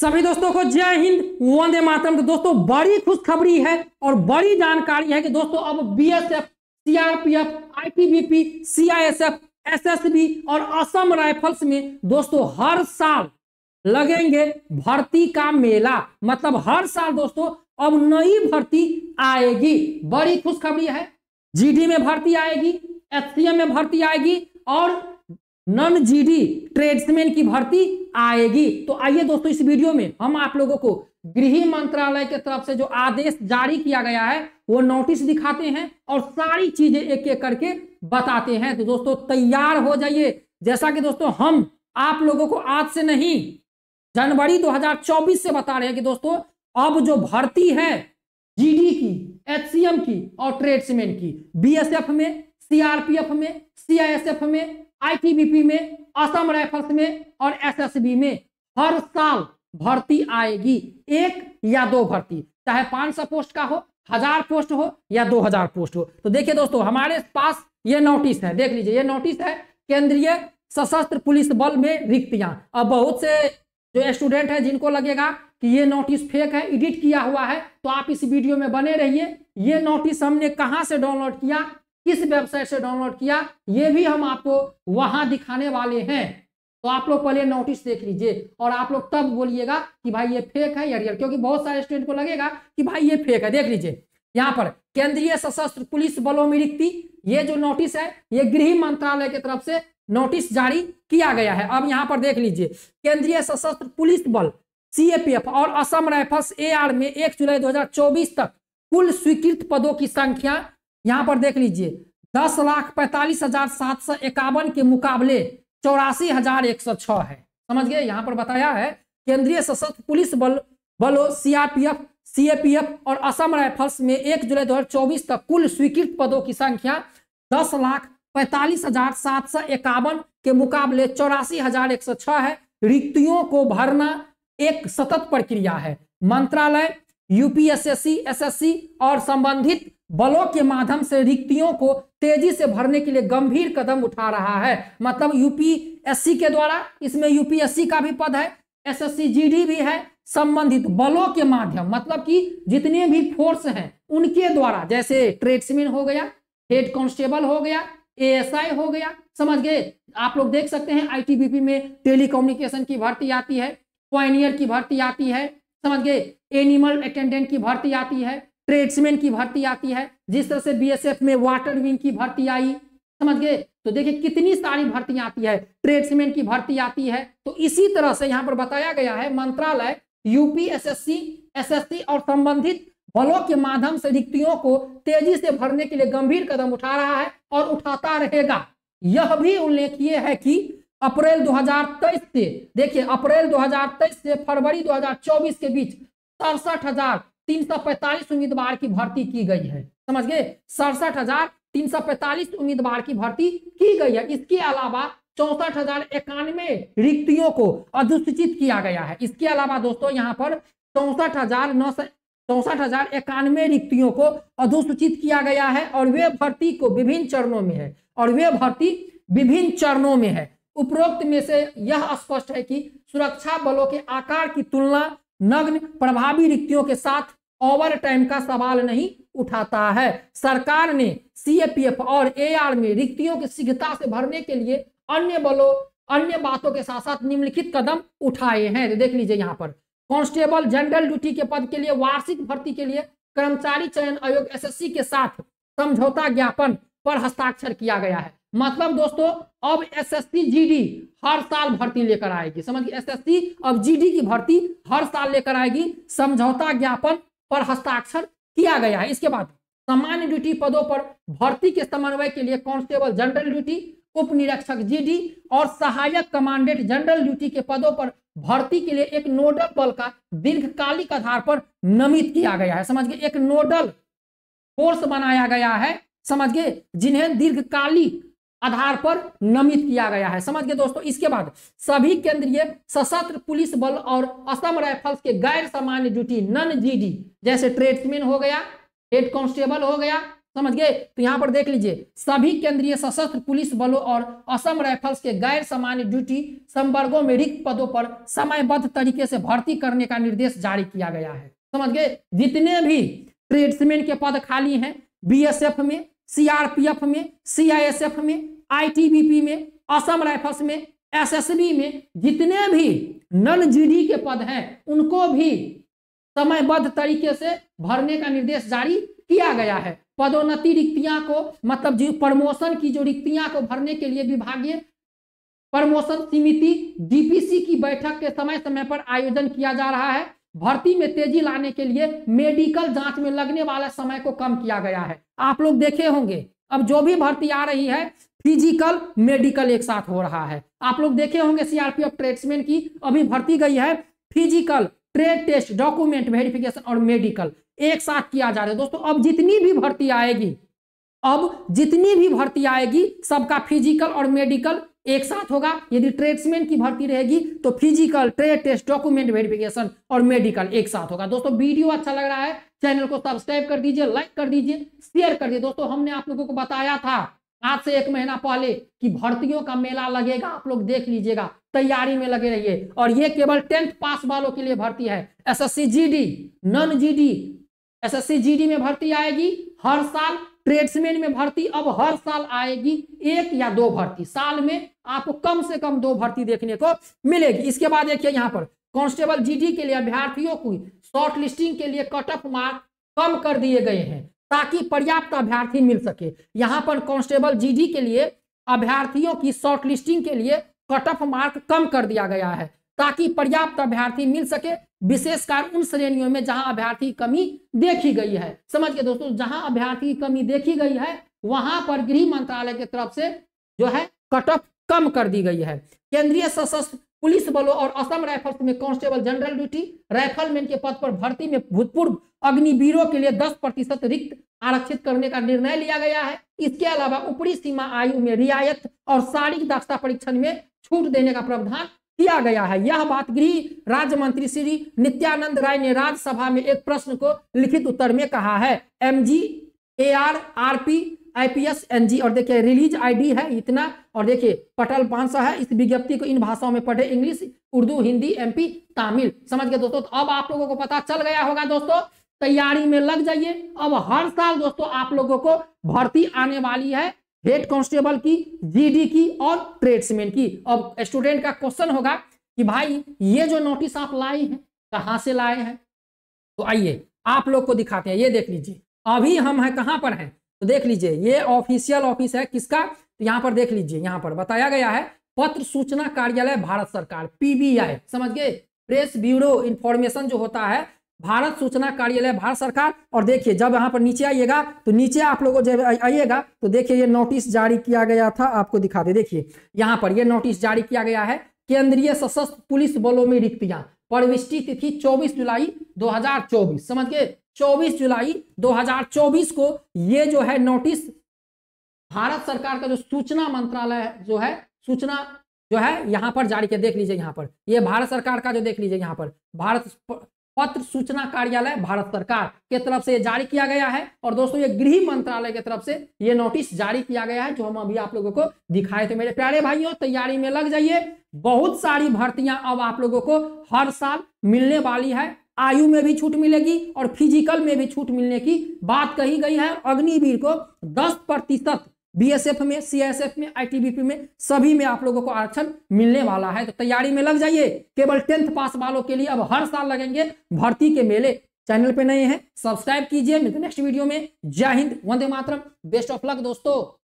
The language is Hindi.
सभी दोस्तों को जय हिंद वंदे मातरम तो दोस्तों बड़ी खुशखबरी है और बड़ी जानकारी है कि दोस्तों अब BSF CRPF ITBP CISF SSB और असम राइफल्स में दोस्तों हर साल लगेंगे भर्ती का मेला मतलब हर साल दोस्तों अब नई भर्ती आएगी बड़ी खुशखबरी है जीडी में भर्ती आएगी एस में भर्ती आएगी और नॉन जीडी ट्रेड्समैन की भर्ती आएगी तो आइए दोस्तों इस वीडियो में हम आप लोगों को गृह मंत्रालय के तरफ से जो आदेश जारी किया गया है वो नोटिस दिखाते हैं और सारी चीजें एक एक करके बताते हैं तो दोस्तों तैयार हो जाइए जैसा कि दोस्तों हम आप लोगों को आज से नहीं जनवरी 2024 से बता रहे हैं कि दोस्तों अब जो भर्ती है जीडी की एचसीएम की और ट्रेड्समैन की बीएसएफ में सीआरपीएफ में सीआईएसएफ में आईटीबीपी में असम राइफल्स में और एसएसबी में हर साल भर्ती आएगी एक या दो भर्ती चाहे पांच सौ पोस्ट का हो हजार पोस्ट हो या दो हजार पोस्ट हो तो देखिए दोस्तों हमारे पास ये नोटिस है देख लीजिए ये नोटिस है केंद्रीय सशस्त्र पुलिस बल में रिक्तियां अब बहुत से जो स्टूडेंट है जिनको लगेगा कि ये नोटिस फेक है एडिट किया हुआ है तो आप इस वीडियो में बने रहिए ये नोटिस हमने कहां से डाउनलोड किया किस वेबसाइट से डाउनलोड किया ये भी हम आपको वहां दिखाने वाले हैं तो आप लोग पहले नोटिस देख लीजिए और आप लोग तब बोलिएगा कि भाई ये फेक है या रियल क्योंकि बहुत सारे स्टूडेंट को लगेगा कि भाई ये फेक है देख लीजिए यहाँ पर केंद्रीय सशस्त्र पुलिस बलों में रिक्ति ये जो नोटिस है ये गृह मंत्रालय की तरफ से नोटिस जारी किया गया है अब यहाँ पर देख लीजिए केंद्रीय सशस्त्र पुलिस बल सीएपीएफ और असम राइफल्स एआर में 1 जुलाई 2024 तक कुल स्वीकृत पदों की संख्या यहाँ पर देख लीजिए दस लाख पैंतालीस हजार सात सौ इक्यावन के मुकाबले चौरासी हजार एक सौ छह है समझ गए यहाँ पर बताया है केंद्रीय सशस्त्र पुलिस बल बलों सीआरपीएफ सीएपीएफ और असम राइफल्स में एक जुलाई 2024 तक कुल स्वीकृत पदों की संख्या दस लाख पैंतालीस हजार सात सौ इक्यावन के मुकाबले चौरासी हजार एक सौ छह है रिक्तियों को भरना एक सतत प्रक्रिया है मंत्रालय यूपीएसएससी एसएससी और संबंधित बलों के माध्यम से रिक्तियों को तेजी से भरने के लिए गंभीर कदम उठा रहा है मतलब यूपीएससी के द्वारा इसमें यूपीएससी का भी पद है एसएससी जीडी भी है संबंधित बलों के माध्यम मतलब कि जितने भी फोर्स हैं उनके द्वारा जैसे ट्रेड्समैन हो गया हेड कांस्टेबल हो गया एएसआई हो गया समझ गए आप लोग देख सकते हैं आईटीबीपी में टेलीकम्युनिकेशन की भर्ती आती है पॉइनियर की भर्ती आती है समझ गए एनिमल अटेंडेंट की भर्ती आती है ट्रेड्समैन की भर्ती आती है जिस तरह से बीएसएफ में वाटर विंग की भर्ती आई समझ गए तो देखिए कितनी सारी भर्तियां आती है ट्रेड्समैन की भर्ती आती है तो इसी तरह से यहाँ पर बताया गया है मंत्रालय यूपीएसएससी एसएससी और संबंधित बलों के माध्यम से रिक्तियों को तेजी से भरने के लिए गंभीर कदम उठा रहा है और उठाता रहेगा यह भी उल्लेखीय है कि अप्रैल 2023 से देखिए अप्रैल 2023 से फरवरी 2024 के बीच सड़सठ हजार तीन सौ पैंतालीस उम्मीदवार की भर्ती की गई है समझ गए सड़सठ हजार तीन सौ पैतालीस उम्मीदवार की भर्ती की गई है इसके अलावा चौसठ हजार इक्यानवे रिक्तियों को अधिसूचित किया गया है इसके अलावा दोस्तों यहाँ पर चौसठ हजार नौ सौ चौसठ हजार इक्यानवे रिक्तियों को अधिसूचित किया गया है और वे भर्ती को विभिन्न चरणों में है और वे भर्ती विभिन्न चरणों में है उपरोक्त में से यह स्पष्ट है कि सुरक्षा बलों के आकार की तुलना नग्न प्रभावी रिक्तियों के साथ ओवर टाइम का सवाल नहीं उठाता है सरकार ने सीएपीएफ और एआर में रिक्तियों की शीघ्रता से भरने के लिए अन्य बलों अन्य बातों के साथ साथ निम्नलिखित कदम उठाए हैं तो देख लीजिए यहाँ पर कांस्टेबल जनरल ड्यूटी के पद के लिए वार्षिक भर्ती के लिए कर्मचारी चयन आयोग एसएससी के साथ समझौता ज्ञापन पर हस्ताक्षर किया गया है मतलब दोस्तों अब एसएससी जीडी हर साल भर्ती लेकर आएगी समझ एसएससी अब जीडी की भर्ती हर साल लेकर आएगी समझौता ज्ञापन पर हस्ताक्षर किया गया है इसके बाद सामान्य ड्यूटी पदों पर भर्ती के समन्वय के लिए कांस्टेबल जनरल ड्यूटी उप निरीक्षक जी और सहायक कमांडेंट जनरल ड्यूटी के पदों पर भर्ती के लिए एक नोडल बल का दीर्घकालिक आधार पर नमित किया गया है समझ गए एक नोडल फोर्स बनाया गया है समझ गए जिन्हें दीर्घकालिक आधार पर नमित किया गया है समझ गए दोस्तों इसके बाद सभी केंद्रीय सशस्त्र पुलिस बल और असम राइफल्स के गैर सामान्य ड्यूटी नन जीडी जैसे ट्रेडमैन हो गया हेड कांस्टेबल हो गया समझ गए तो यहां पर देख लीजिए सभी केंद्रीय सशस्त्र पुलिस बलों और असम राइफल्स के गैर सामान्य ड्यूटी संवर्गो में रिक्त पदों पर समयबद्ध तरीके से भर्ती करने का निर्देश जारी किया गया है समझ गए जितने भी ट्रेड्समैन के पद खाली हैं बीएसएफ में सीआरपीएफ में सीआईएसएफ में आईटीबीपी में असम राइफल्स में एसएसबी में जितने भी नन जीडी के पद हैं उनको भी समयबद्ध तरीके से भरने का निर्देश जारी किया गया है पदोन्नति रिक्तियां को मतलब जो प्रमोशन की जो रिक्तियां को भरने के लिए विभागीय प्रमोशन समिति डीपीसी की बैठक के समय समय पर आयोजन किया जा रहा है भर्ती में तेजी लाने के लिए मेडिकल जांच में लगने वाला समय को कम किया गया है आप लोग देखे होंगे अब जो भी भर्ती आ रही है फिजिकल मेडिकल एक साथ हो रहा है आप लोग देखे होंगे सीआरपीएफ ट्रेड्समैन की अभी भर्ती गई है physical trade test document verification और मेडिकल एक साथ किया जा रहा है दोस्तों अब जितनी भी भर्ती आएगी अब जितनी भी भर्ती आएगी सबका फिजिकल और मेडिकल एक साथ होगा यदि ट्रेड्समैन की भर्ती रहेगी तो physical trade test document verification और मेडिकल एक साथ होगा दोस्तों वीडियो अच्छा लग रहा है चैनल को सब्सक्राइब कर दीजिए लाइक कर दीजिए शेयर कर दीजिए दोस्तों हमने आप लोगों को बताया था आज से एक महीना पहले कि भर्तियों का मेला लगेगा आप लोग देख लीजिएगा तैयारी में लगे रहिए और ये केवल टेंथ पास वालों के लिए भर्ती है SSC S non C G D में भर्ती आएगी हर साल ट्रेड्समैन में भर्ती अब हर साल आएगी एक या दो भर्ती साल में आपको कम से कम दो भर्ती देखने को मिलेगी इसके बाद देखिए यहाँ पर कांस्टेबल जीडी के लिए अभ्यर्थियों की शॉर्ट लिस्टिंग के लिए कट ऑफ मार्क कम कर दिए गए हैं ताकि पर्याप्त अभ्यर्थी मिल सके यहाँ पर कांस्टेबल जीडी के लिए अभ्यर्थियों की शॉर्ट लिस्टिंग के लिए कट ऑफ मार्क कम कर दिया गया है ताकि पर्याप्त अभ्यर्थी मिल सके विशेषकर उन श्रेणियों में जहां अभ्यर्थी कमी देखी गई है समझ के दोस्तों जहां अभ्यर्थी की कमी देखी गई है वहां पर गृह मंत्रालय की तरफ से जो है कट ऑफ कम कर दी गई है केंद्रीय सशस्त्र पुलिस बलों और असम राइफल्स में कांस्टेबल जनरल ड्यूटी राइफलमैन के पद पर भर्ती में भूतपूर्व अग्निवीरों के लिए 10 प्रतिशत रिक्त आरक्षित करने का निर्णय लिया गया है इसके अलावा ऊपरी सीमा आयु में रियायत और शारीरिक दक्षता परीक्षण में छूट देने का प्रावधान किया गया है यह बात गृह राज्य मंत्री श्री नित्यानंद राय ने राज्यसभा में एक प्रश्न को लिखित उत्तर में कहा है M G A R R P I P S N G और देखिए रिलीज आईडी है इतना और देखिए पटल पांच सौ है इस विज्ञप्ति को इन भाषाओं में पढ़े इंग्लिश उर्दू हिंदी एमपी तमिल समझ गए दोस्तों तो अब आप लोगों को पता चल गया होगा दोस्तों तैयारी में लग जाइए अब हर साल दोस्तों आप लोगों को भर्ती आने वाली है हेड कांस्टेबल की जीडी की और ट्रेड्समैन की अब स्टूडेंट का क्वेश्चन होगा कि भाई ये जो नोटिस आप लाए हैं कहाँ से लाए हैं तो आइए आप लोग को दिखाते हैं ये देख लीजिए अभी हम हैं कहाँ पर हैं तो देख लीजिए ये ऑफिशियल ऑफिस है किसका तो यहाँ पर देख लीजिए यहाँ पर बताया गया है पत्र सूचना कार्यालय भारत सरकार पीबीआई समझ गए प्रेस ब्यूरो इंफॉर्मेशन जो होता है भारत सूचना कार्यालय भारत सरकार और देखिए जब यहाँ पर नीचे आइएगा तो नीचे आप लोगों जब आइएगा तो देखिए ये नोटिस जारी किया गया था आपको दिखा दे देखिए यहाँ पर ये नोटिस जारी किया गया है केंद्रीय सशस्त्र पुलिस बलों में रिक्तियां प्रविष्टि तिथि 24 जुलाई 2024 समझ गए 24 जुलाई 2024 को ये जो है नोटिस भारत सरकार का जो सूचना मंत्रालय जो है सूचना जो है यहाँ पर जारी किया देख लीजिए यहाँ पर ये भारत सरकार का जो देख लीजिए यहाँ पर भारत पत्र सूचना कार्यालय भारत सरकार के तरफ से ये जारी किया गया है और दोस्तों ये गृह मंत्रालय की तरफ से ये नोटिस जारी किया गया है जो हम अभी आप लोगों को दिखाए थे मेरे प्यारे भाइयों तैयारी में लग जाइए बहुत सारी भर्तियां अब आप लोगों को हर साल मिलने वाली है आयु में भी छूट मिलेगी और फिजिकल में भी छूट मिलने की बात कही गई है अग्निवीर को दस प्रतिशत बीएसएफ में सीएसएफ में आईटीबीपी में सभी में आप लोगों को आरक्षण मिलने वाला है तो तैयारी में लग जाइए केवल टेंथ पास वालों के लिए अब हर साल लगेंगे भर्ती के मेले चैनल पे नए हैं सब्सक्राइब कीजिए नेक्स्ट वीडियो में जय हिंद वंदे मातरम बेस्ट ऑफ लक दोस्तों